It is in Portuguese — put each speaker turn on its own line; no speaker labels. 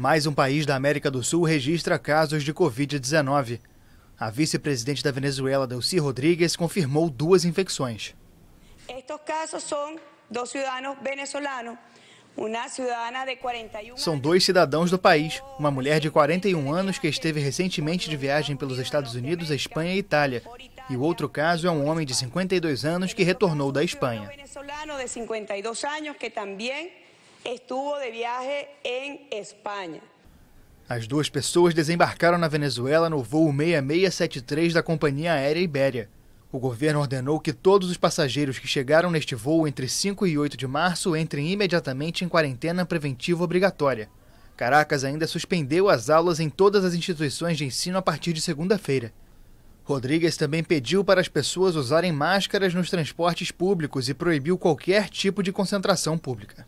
Mais um país da América do Sul registra casos de Covid-19. A vice-presidente da Venezuela, Delcy Rodrigues, confirmou duas infecções.
Estes casos são dos cidadãos venezuelanos.
São dois cidadãos do país, uma mulher de 41 anos que esteve recentemente de viagem pelos Estados Unidos, Espanha e Itália, e o outro caso é um homem de 52 anos que retornou da Espanha
estuvo de viaje em Espanha.
As duas pessoas desembarcaram na Venezuela no voo 6673 da companhia aérea Ibéria. O governo ordenou que todos os passageiros que chegaram neste voo entre 5 e 8 de março entrem imediatamente em quarentena preventiva obrigatória. Caracas ainda suspendeu as aulas em todas as instituições de ensino a partir de segunda-feira. Rodrigues também pediu para as pessoas usarem máscaras nos transportes públicos e proibiu qualquer tipo de concentração pública.